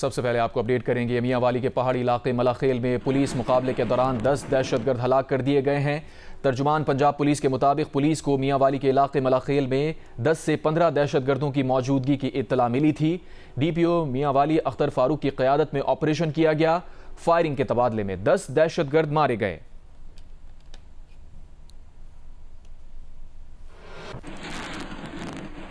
सबसे पहले आपको अपडेट करेंगे वाली के पहाड़ी इलाके मलाखेल में पुलिस मुकाबले के दौरान दस दहशतगर्द हलाक कर दिए गए हैं तर्जुमान पंजाब पुलिस के मुताबिक पुलिस को वाली के इलाके मलाखेल में दस से पंद्रह दहशतगर्दों की मौजूदगी की इतला मिली थी डी पी ओ वाली अख्तर फारूक की क्यादत में ऑपरेशन किया गया फायरिंग के तबादले में दस दहशतगर्द मारे गए